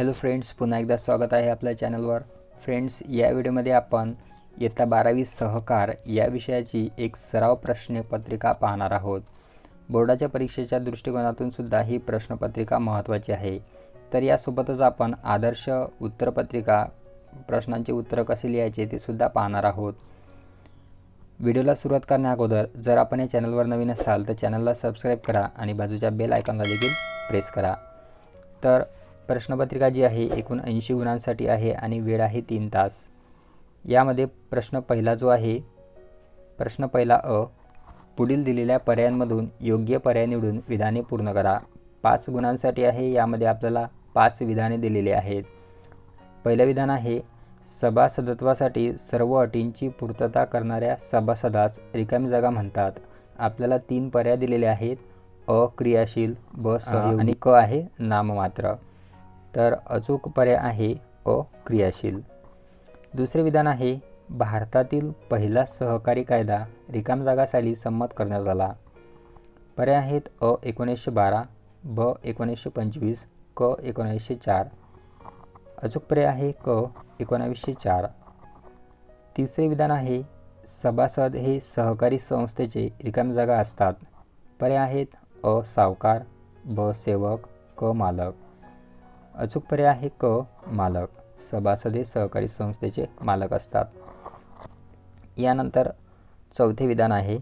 Hello friends पुन्हा एकदा स्वागत आहे आपल्या चॅनलवर फ्रेंड्स या व्हिडिओमध्ये आपण इयत्ता बारावी सहकार या विषयाची एक सराव प्रश्नपत्रिका पाहणार आहोत बोर्डाच्या परीक्षेच्या दृष्टिकोनातून सुद्धा ही प्रश्नपत्रिका महत्त्वाची आहे तर यासोबतच आपण आदर्श उत्तरपत्रिका प्रश्नांची उत्तरं कसे लिहायचे ते सुद्धा पाहणार आहोत व्हिडिओला सुरुवात करण्या अगोदर जर आपण या चॅनलवर नवीन असाल तर चॅनलला सबस्क्राईब करा आणि बाजूच्या बेल आयकॉनला देखील प्रेस करा तर प्रश्नपत्रिका जी आहे एकूण ऐंशी गुणांसाठी आहे आणि वेळ आहे तीन तास यामध्ये प्रश्न पहिला जो आहे प्रश्न पहिला अ पुढील दिलेल्या पर्यायांमधून योग्य पर्याय निवडून विधाने पूर्ण करा पाच गुणांसाठी आहे यामध्ये आपल्याला पाच विधाने दिलेली आहेत पहिलं विधान आहे सभासदत्वासाठी सर्व अटींची पूर्तता करणाऱ्या सभासदास रिकामी जागा म्हणतात आपल्याला तीन पर्याय दिलेले आहेत अक्रियाशील ब आणि क आहे नाममात्र तर अचूक पर्याय आहे अ क्रियाशील दुसरे विधान आहे भारतातील पहिला सहकारी कायदा रिकाम जागा संमत करण्यात आला पर्याय आहेत अ एकोणीसशे बारा ब एकोणीसशे पंचवीस क एकोणावीसशे चार अचूक पर्याय आहे क एकोणावीसशे चार तिसरे विधान आहे सभासद हे सहकारी संस्थेचे रिकाम जागा असतात पर्याय आहेत अ सावकार ब सेवक क मालक अचूक पर्याय आहे क मालक सभासद सहकारी संस्थेचे मालक असतात यानंतर चौथे विधान आहे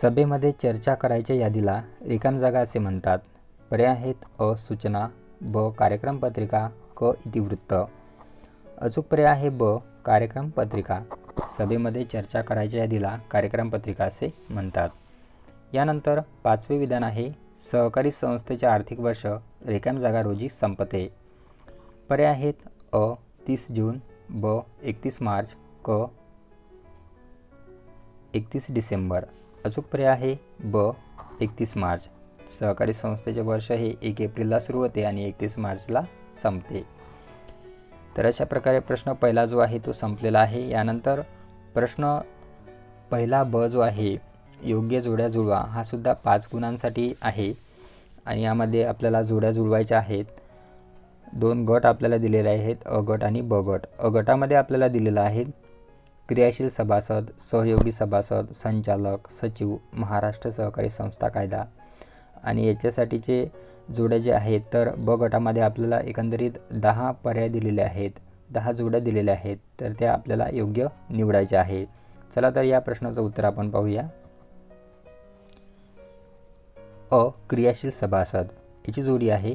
सभेमध्ये चर्चा करायच्या यादीला रिकाम जागा असे म्हणतात पर्याय आहेत अ सूचना ब कार्यक्रम पत्रिका क इतिवृत्त अचूक पर्याय आहे ब कार्यक्रम पत्रिका सभेमध्ये चर्चा करायच्या यादीला कार्यक्रम पत्रिका असे म्हणतात यानंतर पाचवे विधान आहे सहकारी संस्थेचे आर्थिक वर्ष रिकाम जागा रोजी संपते पर्याय आहेत अ तीस जून ब एकतीस मार्च क एकतीस डिसेंबर अचूक पर्याय आहे ब एकतीस मार्च सहकारी संस्थेचे वर्ष हे एक एप्रिलला सुरू होते आणि एकतीस मार्चला संपते तर अशा प्रकारे प्रश्न पहिला जो आहे तो संपलेला आहे यानंतर प्रश्न पहिला ब जो आहे योग्य जोड्या जुळवा हा सुद्धा पाच गुणांसाठी आहे आणि यामध्ये आपल्याला जोड्या जुळवायच्या आहेत दोन गट आपल्याला दिलेले आहेत अ गट आणि ब गट अ गटामध्ये आपल्याला दिलेला आहे क्रियाशील सभासद सहयोगी सभासद संचालक सचिव महाराष्ट्र सहकारी संस्था कायदा आणि याच्यासाठीचे जोड्या जे आहेत तर ब गटामध्ये आपल्याला एकंदरीत दहा पर्याय दिलेले आहेत दहा जोड्या दिलेल्या आहेत तर त्या आपल्याला योग्य निवडायच्या आहेत चला तर या प्रश्नाचं उत्तर आपण पाहूया अ क्रियाशील सभासद याची जोडी आहे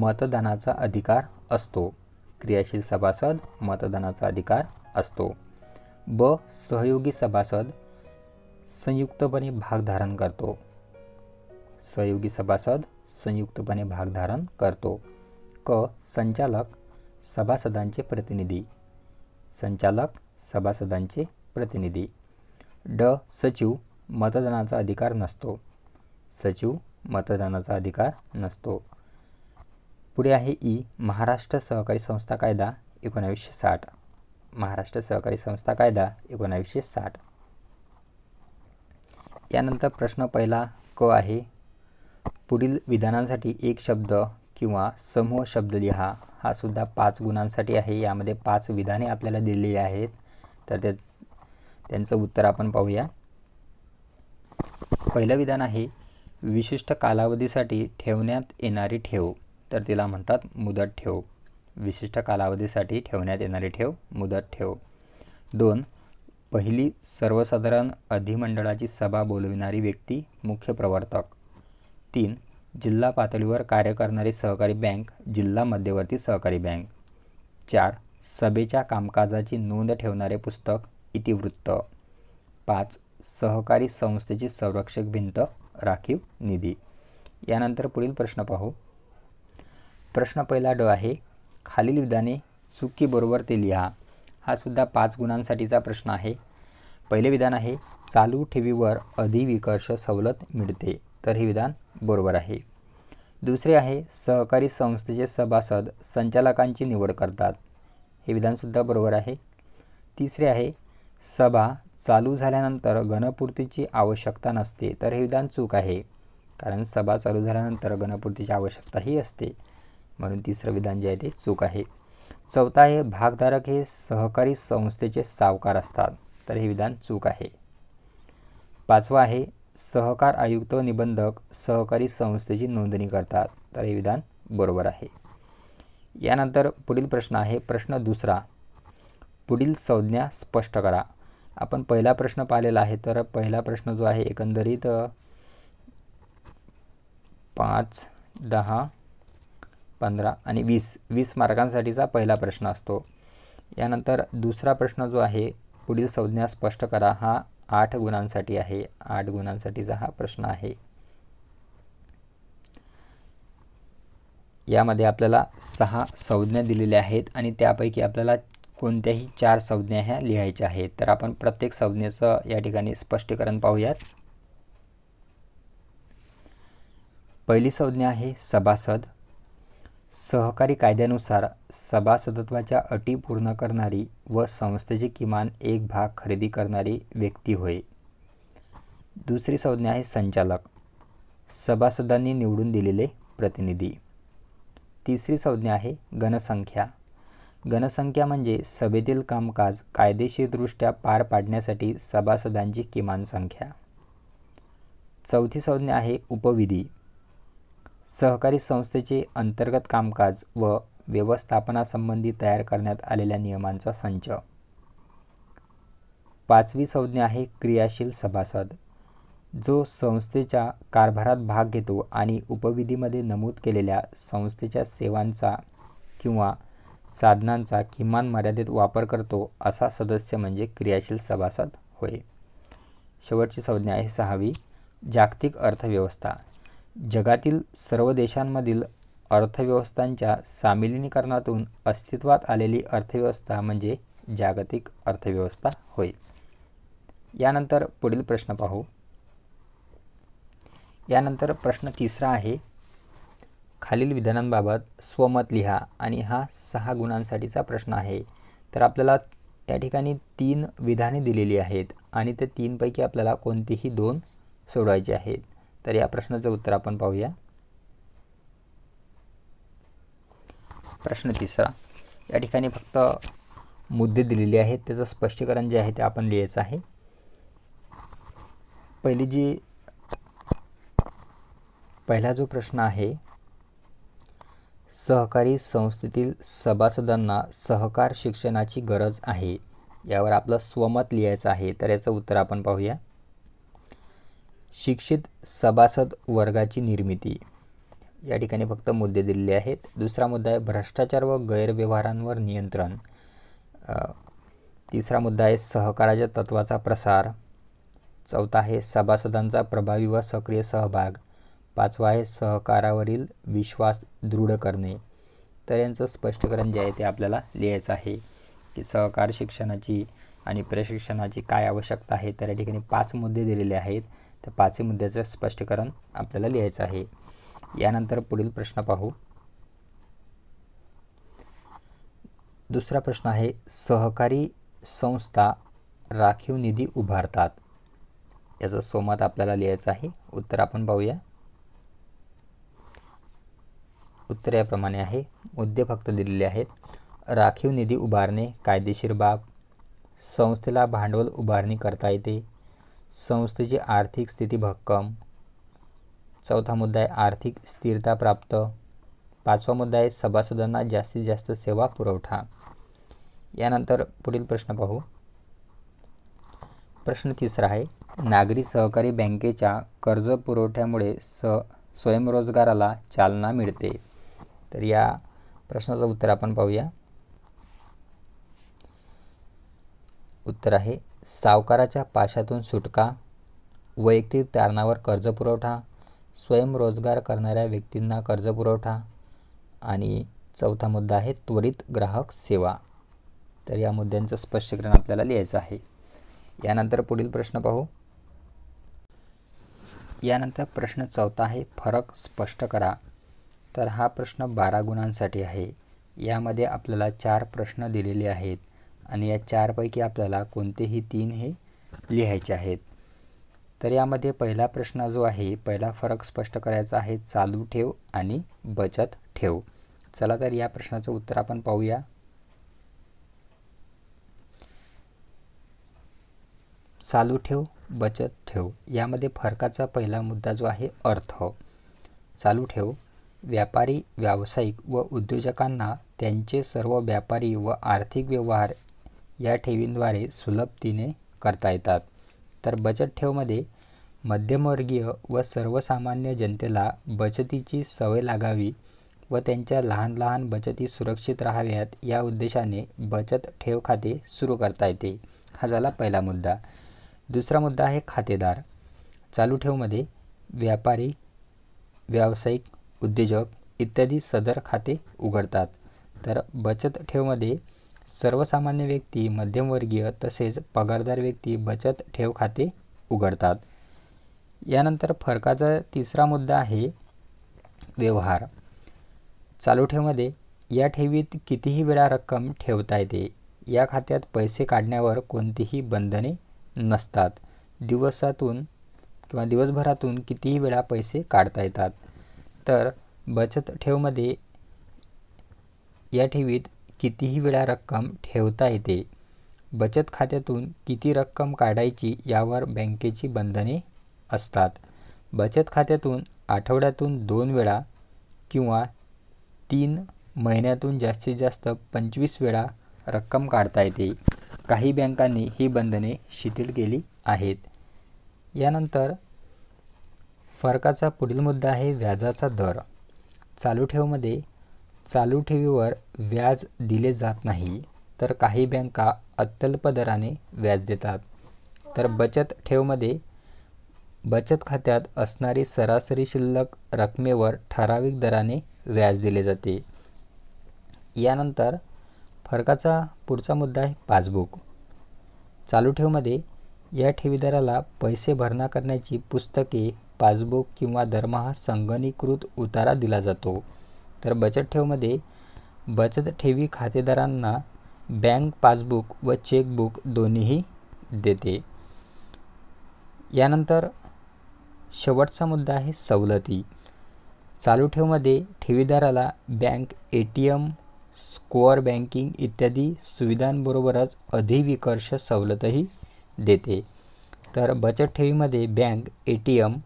मतदानाचा अधिकार असतो क्रियाशील सभासद मतदानाचा अधिकार असतो ब सहयोगी सभासद संयुक्तपणे भाग धारण करतो सहयोगी सभासद संयुक्तपणे भाग धारण करतो क संचालक सभासदांचे प्रतिनिधी संचालक सभासदांचे प्रतिनिधी ड सचिव मतदानाचा अधिकार नसतो सचिव मतदानाचा अधिकार नसतो पुढे आहे ई महाराष्ट्र सहकारी संस्था कायदा एकोणावीसशे साठ महाराष्ट्र सहकारी संस्था कायदा एकोणावीसशे साठ यानंतर प्रश्न पहिला क आहे पुढील विधानांसाठी एक शब्द किंवा समूह शब्द लिहा हा सुद्धा पाच गुणांसाठी आहे यामध्ये पाच विधाने आपल्याला दिलेली आहेत तर त्यांचं उत्तर आपण पाहूया पहिलं विधान आहे विशिष्ट कालावधीसाठी ठेवण्यात येणारी ठेव तर तिला म्हणतात मुदत ठेव विशिष्ट कालावधीसाठी ठेवण्यात येणारी ठेव मुदत ठेव दोन पहिली सर्वसाधारण अधिमंडळाची सभा बोलविणारी व्यक्ती मुख्य प्रवर्तक तीन जिल्हा पातळीवर कार्य करणारी सहकारी बँक जिल्हा मध्यवर्ती सहकारी बँक चार सभेच्या कामकाजाची नोंद ठेवणारे पुस्तक इतिवृत्त पाच सहकारी संस्थेची संरक्षक भिंत राखीव निधी यानंतर पुढील प्रश्न पाहू प्रश्न पहिला ड आहे खालील विधाने चुकी बरोबर ते लिहा हा सुद्धा पाच गुणांसाठीचा प्रश्न आहे पहिले विधान आहे चालू ठेवीवर अधिविकर्ष सवलत मिळते तर हे विधान बरोबर आहे दुसरे आहे सहकारी संस्थेचे सभासद संचालकांची निवड करतात हे विधानसुद्धा बरोबर आहे तिसरे आहे सभा चालू झाल्यानंतर गणपूर्तीची आवश्यकता नसते तर हे विधान चूक आहे कारण सभा चालू झाल्यानंतर गणपूर्तीची आवश्यकताही असते म्हणून तिसरं विधान जे आहे ते चूक आहे चौथा आहे भागधारक हे सहकारी संस्थेचे सावकार असतात तर हे विधान चूक आहे पाचवा आहे सहकार आयुक्त निबंधक सहकारी संस्थेची नोंदणी करतात तर हे विधान बरोबर आहे यानंतर पुढील प्रश्न आहे प्रश्न दुसरा पुढील संज्ञा स्पष्ट करा आपण पहिला प्रश्न पाहिलेला आहे तर पहिला प्रश्न जो आहे एकंदरीत पाच दहा पंधरा आणि वीस वीस मार्कांसाठीचा पहिला प्रश्न असतो यानंतर दुसरा प्रश्न जो आहे पुढील संज्ञा स्पष्ट करा हा आठ गुणांसाठी आहे आठ गुणांसाठीचा हा प्रश्न आहे यामध्ये आपल्याला सहा संज्ञा दिलेल्या आहेत आणि त्यापैकी आपल्याला कोणत्याही चार संज्ञा ह्या लिहायच्या आहेत तर आपण प्रत्येक संज्ञेचं या ठिकाणी स्पष्टीकरण पाहूयात पहिली संज्ञा आहे सभासद सहकारी कायद्यानुसार सभासदत्वाच्या अटी पूर्ण करणारी व संस्थेची किमान एक भाग खरेदी करणारी व्यक्ती होय दुसरी संज्ञा आहे संचालक सभासदांनी निवडून दिलेले प्रतिनिधी तिसरी संज्ञा आहे गणसंख्या गणसंख्या म्हणजे सभेतील कामकाज कायदेशीरदृष्ट्या पार पाडण्यासाठी सभासदांची किमान संख्या चौथी संज्ञा आहे उपविधी सहकारी संस्थेचे अंतर्गत कामकाज व व्यवस्थापनासंबंधी तयार करण्यात आलेल्या नियमांचा संच पाचवी संज्ञा आहे क्रियाशील सभासद जो संस्थेच्या कारभारात भाग घेतो आणि उपविधीमध्ये नमूद केलेल्या संस्थेच्या सेवांचा किंवा साधनांचा किमान मर्यादित वापर करतो असा सदस्य म्हणजे क्रियाशील सभासद होय शेवटची संज्ञा आहे सहावी जागतिक अर्थव्यवस्था जगातील सर्व देशांमधील अर्थव्यवस्थांच्या सामिलिनीकरणातून अस्तित्वात आलेली अर्थव्यवस्था म्हणजे जागतिक अर्थव्यवस्था होय यानंतर पुढील प्रश्न पाहू यानंतर प्रश्न तिसरा आहे खालील विधानांबाबत स्वमत लिहा आणि हा सहा गुणांसाठीचा प्रश्न आहे तर आपल्याला त्या ठिकाणी तीन विधाने दिलेली आहेत आणि त्या तीनपैकी आपल्याला कोणतीही दोन सोडवायचे आहेत तर या प्रश्नाचं उत्तर आपण पाहूया प्रश्न तिसरा या ठिकाणी फक्त मुद्दे दिलेले आहेत त्याचं स्पष्टीकरण जे आहे ते आपण लिहायचं आहे पहिली जी पहिला जो प्रश्न आहे सहकारी संस्थेतील सभासदांना सहकार शिक्षणाची गरज आहे यावर आपलं स्वमत लिहायचं आहे तर याचं उत्तर आपण पाहूया शिक्षित सभासद वर्गाची निर्मिती या ठिकाणी फक्त मुद्दे दिलेले आहेत दुसरा मुद्दा आहे भ्रष्टाचार व गैरव्यवहारांवर नियंत्रण तिसरा मुद्दा आहे सहकाराच्या तत्वाचा प्रसार चौथा आहे सभासदांचा प्रभावी व सक्रिय सहभाग पाचवा आहे सहकारावरील विश्वास दृढ करणे तर यांचं स्पष्टीकरण जे आहे ते आपल्याला लिहायचं आहे की सहकार शिक्षणाची आणि प्रशिक्षणाची काय आवश्यकता आहे तर या ठिकाणी पाच मुद्दे दिलेले आहेत तर पाचही मुद्द्याचं स्पष्टीकरण आपल्याला लिहायचं आहे यानंतर पुढील प्रश्न पाहू दुसरा प्रश्न आहे सहकारी संस्था राखीव निधी उभारतात याचं सोमत आपल्याला लिहायचं आहे उत्तर आपण पाहूया उत्तर याप्रमाणे आहे मुद्दे फक्त दिलेले आहेत राखीव निधी उभारणे कायदेशीर बाब संस्थेला भांडवल उभारणी करता येते संस्थेची आर्थिक स्थिती भक्कम चौथा मुद्दा आहे आर्थिक स्थिरता प्राप्त पाचवा मुद्दा आहे सभासदांना जास्तीत जास्त सेवा पुरवठा यानंतर पुढील प्रश्न पाहू प्रश्न तिसरा आहे नागरी सहकारी बँकेच्या कर्ज पुरवठ्यामुळे स स्वयंरोजगाराला चालना मिळते तर या प्रश्नाचं उत्तर आपण पाहूया उत्तर आहे सावकाराच्या पाशातून सुटका वैयक्तिक तारणावर पुरवठा स्वयंरोजगार करणाऱ्या व्यक्तींना पुरवठा आणि चौथा मुद्दा आहे त्वरित ग्राहक सेवा तर या मुद्द्यांचं स्पष्टीकरण आपल्याला लिहायचं आहे यानंतर पुढील प्रश्न पाहू यानंतर प्रश्न चौथा आहे फरक स्पष्ट करा तर हा प्रश्न बारा गुणांसाठी आहे यामध्ये आपल्याला चार प्रश्न दिलेले आहेत आणि या चारपैकी आपल्याला कोणतेही तीन हे लिहायचे आहेत तर यामध्ये पहिला प्रश्न जो आहे पहिला फरक स्पष्ट करायचा आहे चालू ठेव आणि बचत ठेव चला तर या प्रश्नाचं उत्तर आपण पाहूया चालू ठेव बचत ठेव यामध्ये फरकाचा पहिला मुद्दा जो आहे अर्थ चालू ठेव व्यापारी, व्यावसायिक व उद्योजकांना त्यांचे सर्व व्यापारी व आर्थिक व्यवहार या ठेवींद्वारे सुलभतेने करता येतात. तर बचत ठेवमध्ये मध्यमवर्गीय व सर्वसामान्य जनतेला बचतीची सवय लागावी व त्यांच्या लहान लहान बचती सुरक्षित राहाव्यात या उद्देशाने बचत ठेव खाते सुरू करता येते. हा झाला पहिला मुद्दा. दुसरा मुद्दा आहे खातेदार. चालू ठेवमध्ये व्यापारी, व्यावसायिक उद्योजक इत्यादी सदर खाते उघडतात तर बचत ठेवमध्ये सर्वसामान्य व्यक्ती मध्यमवर्गीय तसेच पगारदार व्यक्ती बचत ठेव खाते उघडतात यानंतर फरकाचा तिसरा मुद्दा आहे व्यवहार चालू ठेवमध्ये या ठेवीत कितीही वेळा रक्कम ठेवता येते या खात्यात पैसे काढण्यावर कोणतीही बंधने नसतात दिवसातून किंवा दिवसभरातून कितीही वेळा पैसे काढता येतात तर बचत ठेवमध्ये या ठेवीत कितीही वेळा रक्कम ठेवता येते बचत खात्यातून किती रक्कम काढायची यावर बँकेची बंधने असतात बचत खात्यातून आठवड्यातून दोन वेळा किंवा तीन महिन्यातून जास्तीत जास्त पंचवीस वेळा रक्कम काढता येते काही बँकांनी ही बंधने शिथिल केली आहेत यानंतर फरकाचा पुढील मुद्दा आहे व्याजाचा दर चालू ठेवमध्ये चालू ठेवीवर व्याज दिले जात नाही तर काही बँका अत्यल्प दराने व्याज देतात तर बचत ठेवमध्ये बचत खात्यात असणारी सरासरी शिल्लक रकमेवर ठराविक दराने व्याज दिले जाते यानंतर फरकाचा पुढचा मुद्दा आहे पासबुक चालू ठेवमध्ये या ठेवीदाराला पैसे भरणा करण्याची पुस्तके, पासबुक किंवा दरमहा संगणीकृत उतारा दिला जातो तर बचत ठेवमध्ये बचत ठेवी खातेदारांना बँक पासबुक व चेकबुक दोन्हीही देते यानंतर शेवटचा मुद्दा आहे सवलती चालू ठेवमध्ये ठेवीदाराला बँक ए टी एम स्कोअर बँकिंग इत्यादी सुविधांबरोबरच अधिविकर्ष सवलतही देते तर बचत ठेवीमध्ये बँक ए टी एम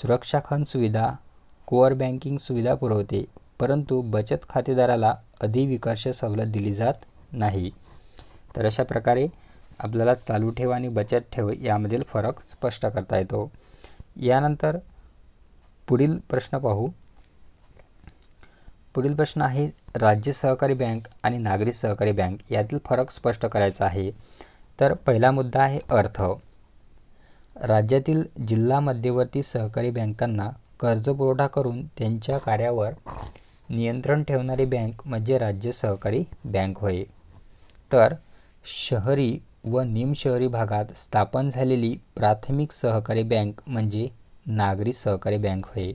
सुरक्षा सुविधा कोअर बँकिंग सुविधा पुरवते परंतु बचत खातेदाराला अधिविकर्ष सवलत दिली जात नाही तर अशा प्रकारे आपल्याला चालू ठेव आणि बचत ठेव यामधील फरक स्पष्ट करता येतो यानंतर पुढील प्रश्न पाहू पुढील प्रश्न आहे राज्य सहकारी बँक आणि नागरी सहकारी बँक यातील फरक स्पष्ट करायचा आहे तर पहिला मुद्दा आहे अर्थ राज्यातील जिल्हा मध्यवर्ती सहकारी बँकांना कर्जपुरवठा करून त्यांच्या कार्यावर नियंत्रण ठेवणारी बँक म्हणजे राज्य सहकारी बँक होय तर शहरी व निमशहरी भागात स्थापन झालेली प्राथमिक सहकारी बँक म्हणजे नागरी सहकारी बँक होय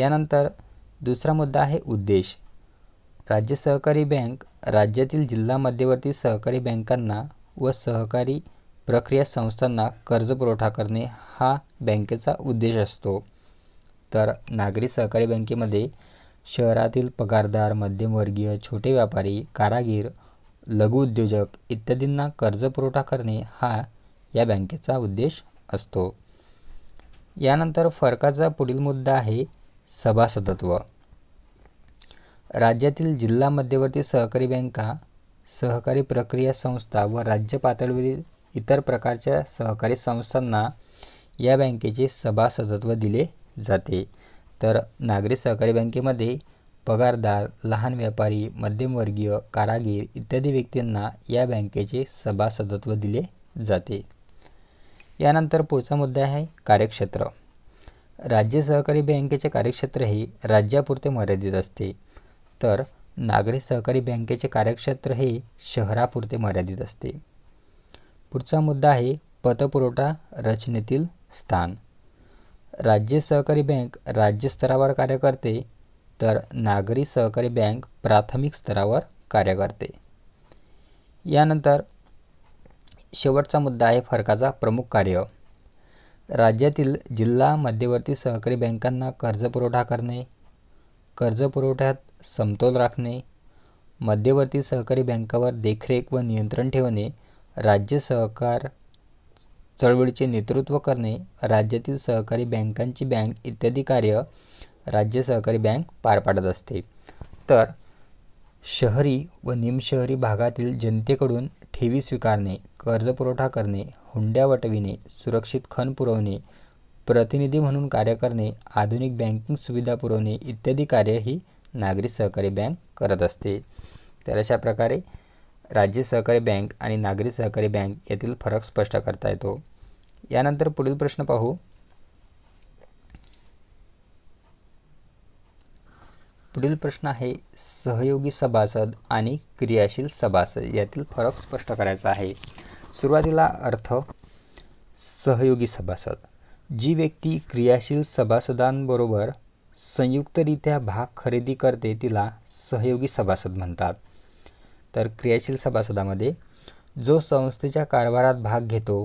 यानंतर दुसरा मुद्दा आहे उद्देश राज्य सहकारी बँक राज्यातील जिल्हा मध्यवर्ती सहकारी बँकांना व सहकारी प्रक्रिया संस्थांना कर्जपुरवठा करणे हा बँकेचा उद्देश असतो तर नागरी सहकारी बँकेमध्ये शहरातील पगारदार मध्यमवर्गीय छोटे व्यापारी कारागीर लघु उद्योजक इत्यादींना कर्जपुरवठा करणे हा या बँकेचा उद्देश असतो यानंतर फरकाचा पुढील मुद्दा आहे सभासदत्व राज्यातील जिल्हा मध्यवर्ती सहकारी बँका सहकारी प्रक्रिया संस्था व राज्य पातळीवरील इतर प्रकारच्या सहकारी संस्थांना या बँकेचे सभासदत्व दिले जाते तर नागरी सहकारी बँकेमध्ये पगारदार लहान व्यापारी मध्यमवर्गीय कारागीर इत्यादी व्यक्तींना या बँकेचे सभासदत्व दिले जाते यानंतर पुढचा मुद्दा आहे कार्यक्षेत्र राज्य सहकारी बँकेचे कार्यक्षेत्र हे राज्यापुरते मर्यादित असते तर नागरी सहकारी बँकेचे कार्यक्षेत्र हे शहरापुरते मर्यादित असते पुढचा मुद्दा आहे पतपुरवठा रचनेतील स्थान राज्य सहकारी बँक राज्यस्तरावर कार्य करते तर नागरी सहकारी बँक प्राथमिक स्तरावर कार्य करते यानंतर शेवटचा मुद्दा आहे फरकाचा प्रमुख कार्य राज्यातील जिल्हा मध्यवर्ती सहकारी बँकांना कर्जपुरवठा करणे कर्जपुरवठ्यात समतोल राखणे मध्यवर्ती सहकारी बँकावर देखरेख व नियंत्रण ठेवणे राज्य सहकार चळवळीचे नेतृत्व करणे राज्यातील सहकारी बँकांची बँक इत्यादी कार्य राज्य सहकारी बँक पार पाडत असते तर शहरी व निमशहरी भागातील जनतेकडून ठेवी स्वीकारणे कर्जपुरवठा करणे हुंड्या वटविणे सुरक्षित खण पुरवणे प्रतिनिधी म्हणून कार्य करणे आधुनिक बँकिंग सुविधा पुरवणे इत्यादी कार्य ही नागरी सहकारी बँक करत असते तर अशा प्रकारे राज्य सहकारी बँक आणि नागरी सहकारी बँक यातील फरक स्पष्ट करता येतो यानंतर पुढील प्रश्न पाहू पुढील प्रश्न आहे सहयोगी सभासद आणि क्रियाशील सभासद यातील फरक स्पष्ट करायचा आहे सुरुवातीला अर्थ सहयोगी सभासद जी व्यक्ती क्रियाशील सभासदांबरोबर संयुक्तरित्या भाग खरेदी करते तिला सहयोगी सभासद म्हणतात तर क्रियाशील सभासदामध्ये जो संस्थेच्या कारभारात भाग घेतो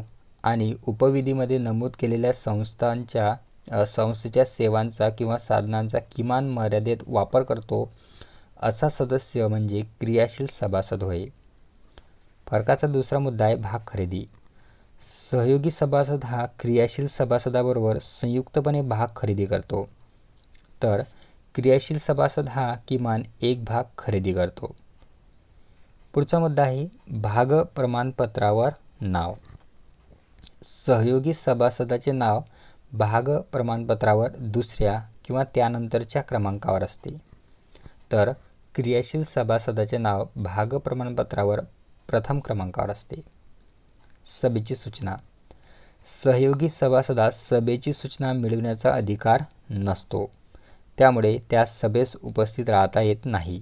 आणि उपविधीमध्ये नमूद केलेल्या संस्थांच्या संस्थेच्या सेवांचा किंवा साधनांचा किमान मर्यादेत वापर करतो असा सदस्य म्हणजे क्रियाशील सभासद होय फरकाचा दुसरा मुद्दा आहे भाग खरेदी सहयोगी सभासद हा क्रियाशील सभासदाबरोबर संयुक्तपणे भाग खरेदी करतो तर क्रियाशील सभासद हा किमान एक भाग खरेदी करतो पुढचा मुद्दा आहे भाग प्रमाणपत्रावर नाव सहयोगी सभासदाचे नाव भाग प्रमाणपत्रावर दुसऱ्या किंवा त्यानंतरच्या क्रमांकावर असते तर क्रियाशील सभासदाचे नाव भाग प्रमाणपत्रावर प्रथम क्रमांकावर असते सभेची सूचना सहयोगी सभासदास सभेची सूचना मिळविण्याचा अधिकार नसतो त्यामुळे त्या सभेस उपस्थित राहता येत नाही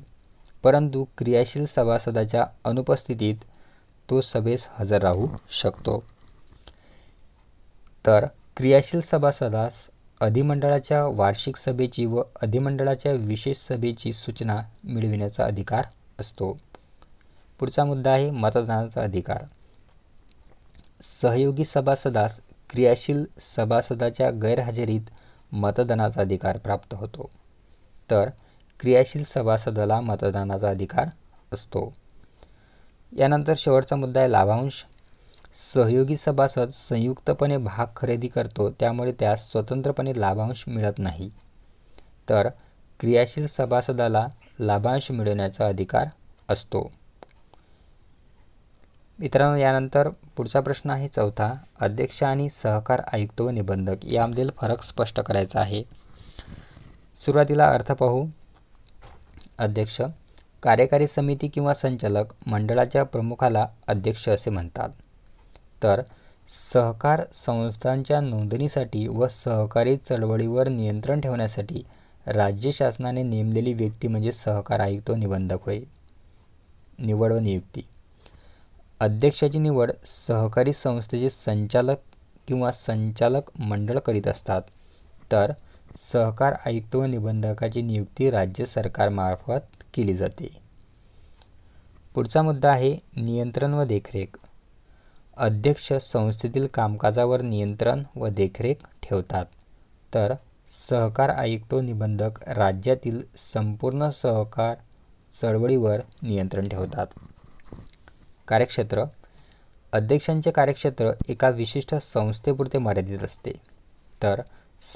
परंतु क्रियाशील सभासदाच्या अनुपस्थितीत तो सभेस हजर राहू शकतो तर क्रियाशील सभासदास अधिमंडळाच्या वार्षिक सभेची व अधिमंडळाच्या विशेष सभेची सूचना मिळविण्याचा अधिकार असतो पुढचा मुद्दा आहे मतदानाचा अधिकार सहयोगी सभासदास क्रियाशील सभासदाच्या गैरहजेरीत मतदानाचा अधिकार प्राप्त होतो तर क्रियाशील सभासदाला मतदानाचा अधिकार असतो यानंतर शेवटचा मुद्दा आहे लाभांश सहयोगी सभासद संयुक्तपणे भाग खरेदी करतो त्यामुळे त्यास स्वतंत्रपणे लाभांश मिळत नाही तर क्रियाशील सभासदाला लाभांश मिळवण्याचा अधिकार असतो मित्रांनो यानंतर पुढचा प्रश्न आहे चौथा अध्यक्ष आणि सहकार आयुक्त व निबंधक यामधील फरक स्पष्ट करायचा आहे सुरुवातीला अर्थ पाहू अध्यक्ष कार्यकारी समिती किंवा संचालक मंडळाच्या प्रमुखाला अध्यक्ष असे म्हणतात तर सहकार संस्थांच्या नोंदणीसाठी व सहकारी चळवळीवर नियंत्रण ठेवण्यासाठी राज्य शासनाने नेमलेली व्यक्ती म्हणजे सहकार आयुक्त निबंधक होय निवड व नियुक्ती अध्यक्षाची निवड सहकारी संस्थेचे संचालक किंवा संचालक मंडळ करीत असतात तर सहकार आयुक्त व निबंधकाची नियुक्ती राज्य सरकारमार्फत केली जाते पुढचा मुद्दा आहे नियंत्रण व देखरेख अध्यक्ष संस्थेतील कामकाजावर नियंत्रण व देखरेख ठेवतात तर सहकार आयुक्त निबंधक राज्यातील संपूर्ण सहकार चळवळीवर नियंत्रण ठेवतात कार्यक्षेत्र अध्यक्षांचे कार्यक्षेत्र एका विशिष्ट संस्थेपुरते मर्यादित असते तर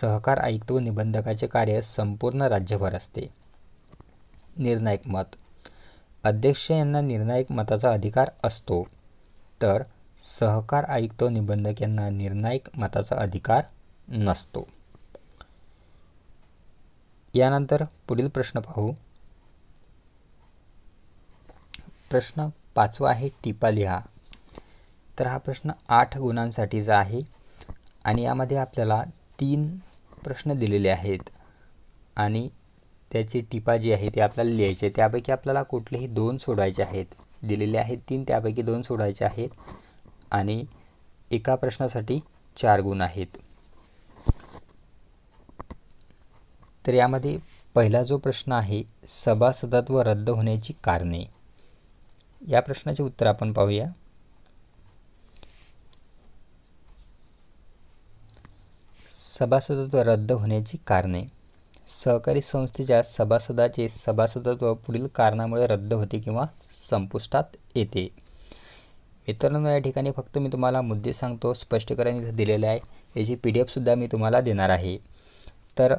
सहकार आयुक्त व निबंधकाचे कार्य संपूर्ण राज्यभर असते निर्णायक मत अध्यक्ष यांना निर्णायक मताचा अधिकार असतो तर सहकार आयुक्त व निबंधक यांना निर्णायक मताचा अधिकार नसतो यानंतर पुढील प्रश्न पाहू प्रश्न पाचवा आहे टिपा लिहा तर हा प्रश्न आठ गुणांसाठीचा आहे आणि यामध्ये आपल्याला तीन प्रश्न दिलेले आहेत आणि त्याची टिपा जी आहे ते आपल्याला लिहायचे त्यापैकी आपल्याला कुठलेही दोन सोडायचे आहेत दिलेले आहेत तीन त्यापैकी दोन सोडायचे आहेत आणि एका प्रश्नासाठी चार गुण आहेत तर यामध्ये पहिला जो प्रश्न आहे सभासदत्व रद्द होण्याची कारणे या प्रश्नाचे उत्तर आपण पाहूया सभासदत्व रद्द होण्याची कारणे सहकारी संस्थेच्या सभासदाचे सभासदत्व पुढील कारणामुळे रद्द होते किंवा संपुष्टात येते मित्रांनो या ठिकाणी फक्त मी तुम्हाला मुद्दे सांगतो स्पष्टीकरण इथं दिलेले आहे याची पी डी एफसुद्धा मी तुम्हाला देणार आहे तर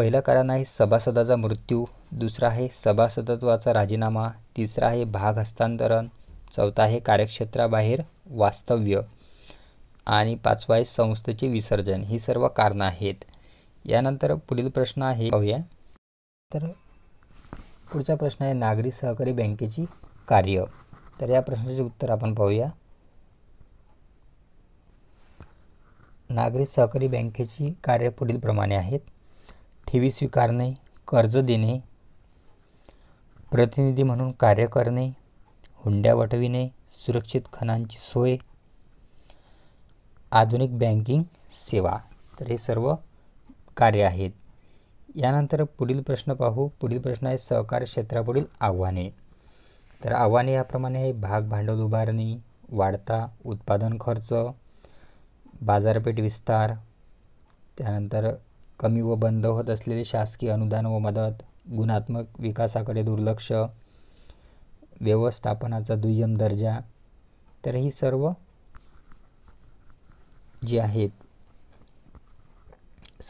पहिलं कारण आहे सभासदाचा मृत्यू दुसरा आहे सभासदत्वाचा राजीनामा तिसरा आहे भाग हस्तांतरण चौथा आहे कार्यक्षेत्राबाहेर वास्तव्य आणि पाचवा आहे संस्थेचे विसर्जन ही सर्व कारणं आहेत यानंतर पुढील प्रश्न आहे पाहूया तर पुढचा प्रश्न आहे नागरी सहकारी बँकेची कार्य तर या प्रश्नाचे उत्तर आपण पाहूया नागरी सहकारी बँकेची कार्य पुढीलप्रमाणे आहेत ठेवी स्वीकारणे कर्ज देणे प्रतिनिधी म्हणून कार्य करणे हुंड्या वटविणे सुरक्षित खणांची सोय आधुनिक बँकिंग सेवा तर हे सर्व कार्य आहेत यानंतर पुढील प्रश्न पाहू पुढील प्रश्न आहे सहकार क्षेत्रापुढील आव्हाने तर आव्हाने याप्रमाणे आहे भाग भांडवल उभारणे वाढता उत्पादन खर्च बाजारपेठ विस्तार त्यानंतर कमी व बंद होत असलेले शासकीय अनुदान व मदत गुणात्मक विकासाकडे दुर्लक्ष व्यवस्थापनाचा दुय्यम दर्जा तर ही सर्व जी आहेत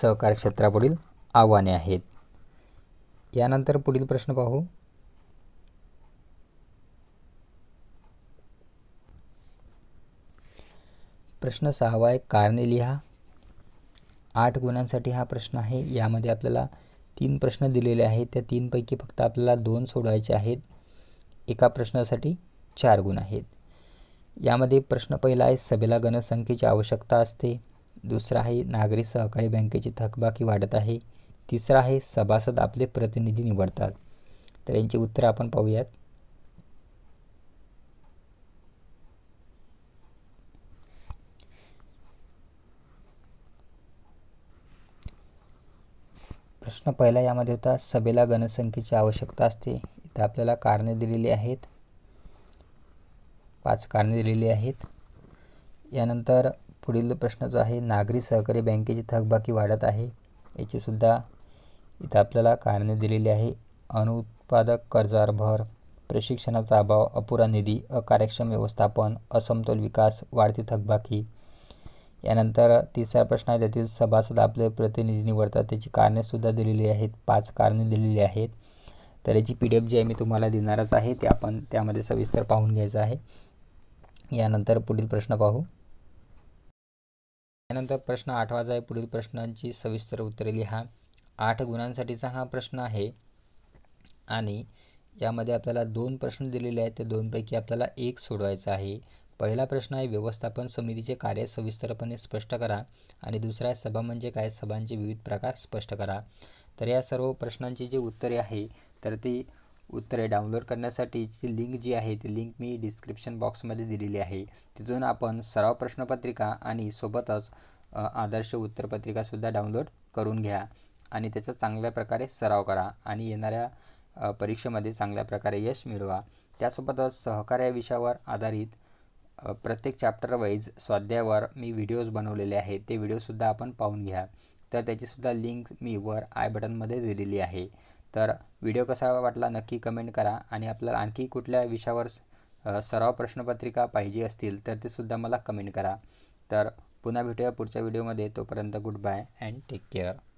सहकार क्षेत्रापुढील आव्हाने आहेत यानंतर पुढील प्रश्न पाहू प्रश्न सहावा आहे कारणे लिहा आठ गुणांसाठी हा प्रश्न आहे यामध्ये आपल्याला तीन प्रश्न दिलेले आहेत त्या तीनपैकी फक्त आपल्याला दोन सोडवायचे आहेत एका प्रश्नासाठी चार गुण आहेत यामध्ये प्रश्न पहिला आहे सभेला गणसंख्येची आवश्यकता असते दुसरा आहे नागरी सहकारी बँकेची थकबाकी वाढत आहे तिसरा आहे सभासद आपले प्रतिनिधी निवडतात तर यांची उत्तरं आपण पाहूयात प्रश्न पहिला यामध्ये होता सभेला गणसंख्येची आवश्यकता असते इथं आपल्याला कारणे दिलेली आहेत पाच कारणे दिलेली आहेत यानंतर पुढील प्रश्न जो आहे नागरी सहकारी बँकेची थकबाकी वाढत आहे याचीसुद्धा इथं आपल्याला कारणे दिलेली आहे अनुत्पादक कर्जावर भर प्रशिक्षणाचा अभाव अपुरा निधी अकार्यक्षम व्यवस्थापन असमतोल विकास वाढती थकबाकी यानंतर तिसरा प्रश्न आहे त्यातील सभासद आपले प्रतिनिधी निवडतात त्याची कारणेसुद्धा दिलेली आहेत पाच कारणे दिलेली आहेत तर याची पी डी एफ जी आहे मी तुम्हाला देणारच आहे ते आपण त्यामध्ये सविस्तर पाहून घ्यायचं आहे यानंतर पुढील प्रश्न पाहू यानंतर प्रश्न आठवाचा आहे पुढील प्रश्नांची सविस्तर उत्तरे लिहा आठ गुणांसाठीचा हा प्रश्न आहे आणि यामध्ये आपल्याला दोन प्रश्न दिलेले आहेत त्या दोनपैकी आपल्याला एक सोडवायचा आहे पहिला प्रश्न आहे व्यवस्थापन समितीचे कार्य सविस्तरपणे स्पष्ट करा आणि दुसरा आहे सभा म्हणजे काय सभांचे विविध प्रकार स्पष्ट करा तर या सर्व प्रश्नांची जी उत्तरे आहे तर ती उत्तरे डाउनलोड करण्यासाठीची लिंक जी आहे ती लिंक मी डिस्क्रिप्शन बॉक्समध्ये दिलेली आहे तिथून आपण सराव प्रश्नपत्रिका आणि सोबतच आदर्श उत्तरपत्रिकासुद्धा डाउनलोड करून घ्या आणि त्याचा चांगल्या प्रकारे सराव करा आणि येणाऱ्या परीक्षेमध्ये चांगल्या प्रकारे यश मिळवा त्यासोबतच सहकार्या विषयावर आधारित प्रत्येक चॅप्टर वाईज स्वाध्यायावर मी व्हिडिओज बनवलेले आहेत ते व्हिडिओसुद्धा आपण पाहून घ्या तर त्याचीसुद्धा लिंक मी वर आय बटनमध्ये दिलेली आहे तर व्हिडिओ कसा वाटला नक्की कमेंट करा आणि आपल्याला आणखी कुठल्या विषयावर सराव प्रश्नपत्रिका पाहिजे असतील तर ते सुद्धा मला कमेंट करा तर पुन्हा भेटूया पुढच्या व्हिडिओमध्ये तोपर्यंत good bye and take care